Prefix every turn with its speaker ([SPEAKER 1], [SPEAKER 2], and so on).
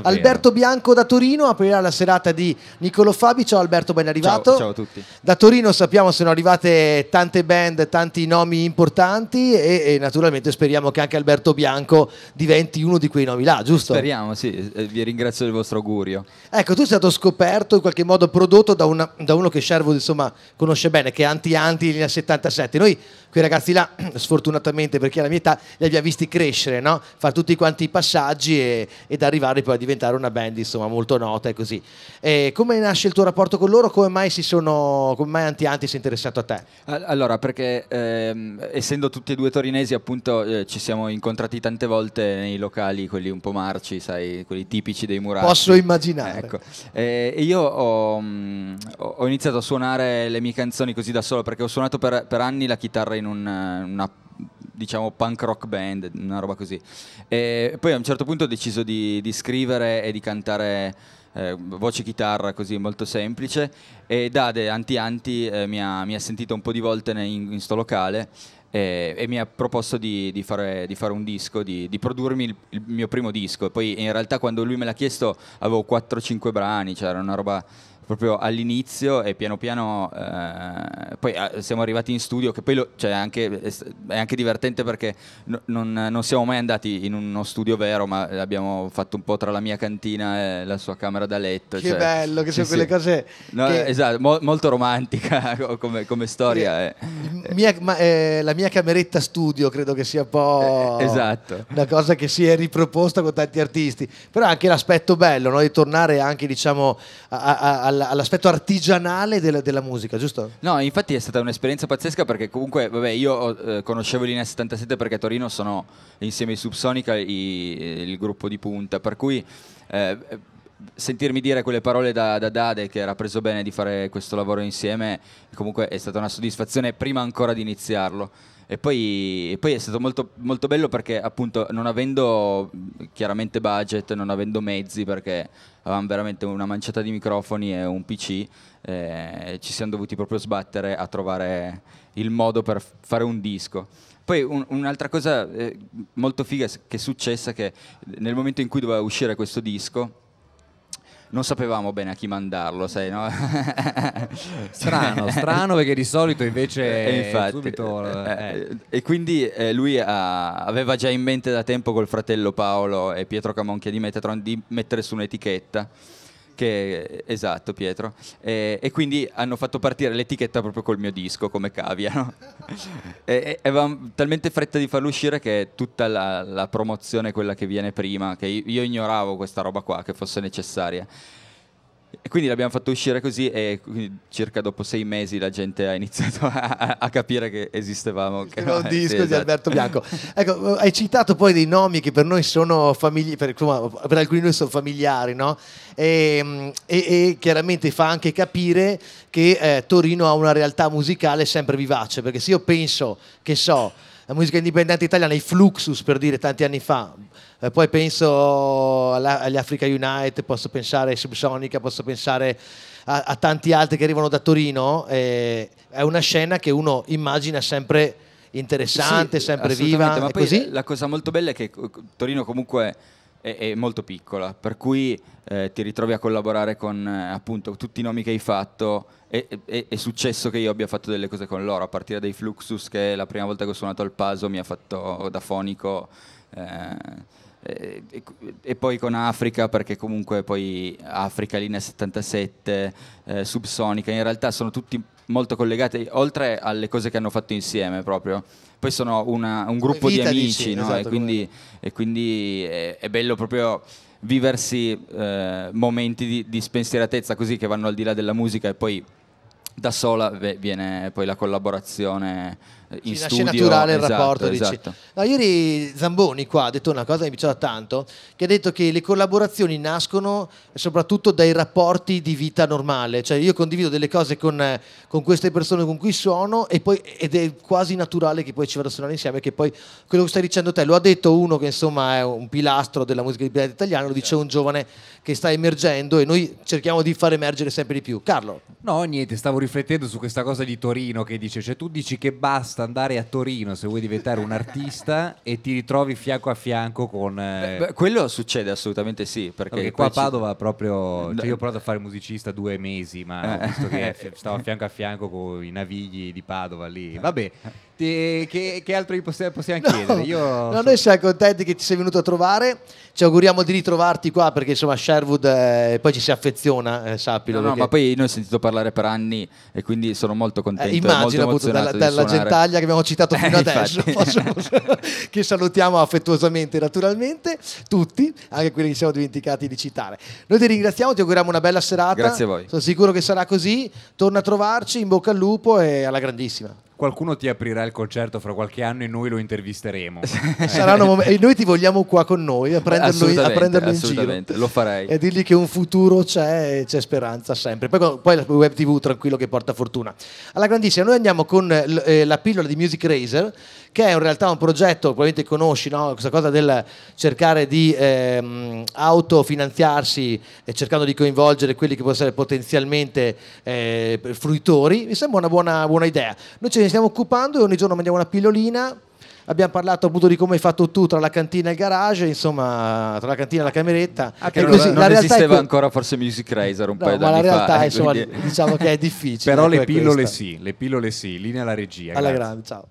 [SPEAKER 1] Davvero. Alberto Bianco da Torino aprirà la serata di Niccolo Fabi. Ciao Alberto, ben arrivato. Ciao, ciao, a tutti. Da Torino sappiamo sono arrivate tante band, tanti nomi importanti e, e, naturalmente speriamo che anche Alberto Bianco diventi uno di quei nomi là, giusto? Speriamo,
[SPEAKER 2] sì. Eh, vi ringrazio del vostro augurio.
[SPEAKER 1] Ecco, tu sei stato scoperto, in qualche modo prodotto da, una, da uno che Sherwood insomma conosce bene, che è Anti-Anti nel 77. Noi quei ragazzi là, sfortunatamente perché alla mia età, li abbiamo visti crescere, no? Fare tutti quanti i passaggi e, ed arrivare poi a diventare una band insomma molto nota e così. E come nasce il tuo rapporto con loro? Come mai si sono, come mai Anti-Anti si è interessato a te?
[SPEAKER 2] Allora, perché ehm, essendo tutti e due torinesi appunto eh, ci siamo incontrati tante volte nei locali, quelli un po' marci, sai, quelli tipici dei murati. Posso
[SPEAKER 1] immaginare. Ecco.
[SPEAKER 2] Eh, io mm, ho, ho, iniziato a suonare le mie canzoni così da solo perché ho suonato per, per anni la chitarra in un, una diciamo punk rock band, una roba così. E poi a un certo punto ho deciso di, di scrivere e di cantare eh, voce chitarra così molto semplice e Dade Anti Anti eh, mi, ha, mi, ha, sentito un po' di volte in, in sto locale e, e mi ha proposto di, di, fare, di fare, un disco, di, di produrmi il, il, mio primo disco. Poi in realtà quando lui me l'ha chiesto avevo 4-5 brani, cioè era una roba proprio all'inizio e piano piano eh, poi eh, siamo arrivati in studio che poi lo, cioè anche, è anche divertente perché no, non, non, siamo mai andati in uno studio vero ma l'abbiamo fatto un po' tra la mia cantina e la sua camera da letto che cioè, bello che cioè, sono sì. quelle
[SPEAKER 1] cose no, che...
[SPEAKER 2] esatto mo, molto romantica come, come storia eh,
[SPEAKER 1] mia, ma, eh, la mia cameretta studio credo che sia un po' eh, eh, esatto. una cosa che si è riproposta con tanti artisti però anche l'aspetto bello no? di tornare anche diciamo alla all'aspetto artigianale della, della, musica, giusto?
[SPEAKER 2] No, infatti è stata un'esperienza pazzesca perché comunque, vabbè, io eh, conoscevo Linea 77 perché a Torino sono insieme ai Subsonica i, il gruppo di punta, per cui... Eh, sentirmi dire quelle parole da, da, Dade che era preso bene di fare questo lavoro insieme comunque è stata una soddisfazione prima ancora di iniziarlo e poi, e poi, è stato molto, molto, bello perché appunto non avendo chiaramente budget, non avendo mezzi perché avevamo veramente una manciata di microfoni e un PC, eh, ci siamo dovuti proprio sbattere a trovare il modo per fare un disco. Poi un, un'altra cosa eh, molto figa che è successa è che nel momento in cui doveva uscire questo disco, non sapevamo bene a chi mandarlo, sai, no? strano, strano perché di solito invece e infatti, subito... Eh. eh, eh, eh. E quindi lui ha, aveva già in mente da tempo col fratello Paolo e Pietro Camonchia di Metatron di mettere su un'etichetta che, esatto Pietro, e, e, quindi hanno fatto partire l'etichetta proprio col mio disco come cavia, no? e, e avevamo talmente fretta di farlo uscire che tutta la, la promozione, quella che viene prima, che io ignoravo questa roba qua, che fosse necessaria quindi l'abbiamo fatto uscire così e circa dopo sei mesi la gente ha iniziato a, a capire che esistevamo. Esisteva un disco sì, esatto. di Alberto Bianco.
[SPEAKER 1] Ecco, hai citato poi dei nomi che per noi sono famigli, per, per alcuni di noi sono familiari, no? E, ehm, e, e, chiaramente fa anche capire che eh, Torino ha una realtà musicale sempre vivace, perché se io penso che so la musica indipendente italiana, i Fluxus per dire tanti anni fa, eh, poi penso alla, agli Africa Unite, posso pensare ai Subsonica, posso pensare a, a, tanti altri che arrivano da Torino, eh, è una scena che uno immagina sempre interessante, sì, sempre viva. Ma poi così? la
[SPEAKER 2] cosa molto bella è che eh, Torino comunque è, è molto piccola, per cui eh, ti ritrovi a collaborare con eh, appunto tutti i nomi che hai fatto e, e, è successo che io abbia fatto delle cose con loro, a partire dai Fluxus che la prima volta che ho suonato al Paso mi ha fatto da fonico. Eh, eh, e, e, poi con Africa perché comunque poi Africa, Linea 77, eh, Subsonica in realtà sono tutti molto collegati oltre alle cose che hanno fatto insieme proprio poi sono una, un gruppo di amici dici, no? esatto, e quindi, e quindi è, è, bello proprio viversi eh, momenti di, di spensieratezza così che vanno al di là della musica e poi da sola viene poi la collaborazione eh, in sì, studio. naturale il esatto, rapporto. Esatto.
[SPEAKER 1] No, ieri Zamboni qua ha detto una cosa che mi piaceva tanto, che ha detto che le collaborazioni nascono soprattutto dai rapporti di vita normale, cioè io condivido delle cose con, con queste persone con cui suono e poi, ed è quasi naturale che poi ci vada a suonare insieme, che poi quello che stai dicendo te lo ha detto uno che insomma è un pilastro della musica liberale italiana, lo dice certo. un giovane che sta emergendo e noi cerchiamo di far emergere sempre di più. Carlo?
[SPEAKER 2] No, niente, stavo riflettendo su questa cosa di Torino che dice, cioè tu dici che basta andare a Torino se vuoi diventare un artista e ti ritrovi fianco a fianco con... Eh... Beh, beh, quello succede assolutamente sì, perché, perché qua a Padova ci... proprio... Cioè io ho provato a fare musicista due mesi, ma ho visto che eh. stavo fianco a fianco con i
[SPEAKER 1] navigli di
[SPEAKER 2] Padova lì. Vabbè, ti, che, che, altro gli possiamo, possiamo no, chiedere? Io no, so... Noi
[SPEAKER 1] siamo contenti che ti sei venuto a trovare, ci auguriamo di ritrovarti qua perché insomma Sherwood eh, poi ci si affeziona, eh, sappilo. No, no, ma poi noi ho sentito parlare per anni e quindi sono molto eh, contento. Eh, immagino molto appunto dalla, dalla gentaglia che abbiamo citato fino eh, adesso, posso, che salutiamo affettuosamente naturalmente tutti, anche quelli che siamo dimenticati di citare. Noi ti ringraziamo, ti auguriamo una bella serata. Grazie a voi. Sono sicuro che sarà così, torna a trovarci, in bocca al lupo e alla
[SPEAKER 2] grandissima qualcuno ti aprirà il concerto fra qualche anno e noi lo intervisteremo. Eh. Saranno e noi ti vogliamo qua con noi a prenderlo, in, a prenderlo in giro. Lo farei. E dirgli
[SPEAKER 1] che un futuro c'è e c'è speranza sempre. Poi, poi la web TV tranquillo che porta fortuna. Alla grandissima, noi andiamo con eh, la pillola di Music Razer che è in realtà un progetto, probabilmente conosci, no? questa cosa del cercare di ehm, autofinanziarsi e cercando di coinvolgere quelli che possono essere potenzialmente eh, fruitori, mi sembra una buona, buona idea. Noi ce ne stiamo occupando e ogni giorno mandiamo una pillolina abbiamo parlato appunto di come hai fatto tu tra la cantina e il garage, insomma, tra la cantina e la cameretta. Ah, che non, così, non esisteva è...
[SPEAKER 2] ancora forse Music Razer un no, paio ma la realtà fa, eh, insomma, quindi... diciamo che è difficile. Però le ecco, pillole questa. sì, le pillole sì, linea alla regia. Alla grazie. grande,
[SPEAKER 1] ciao.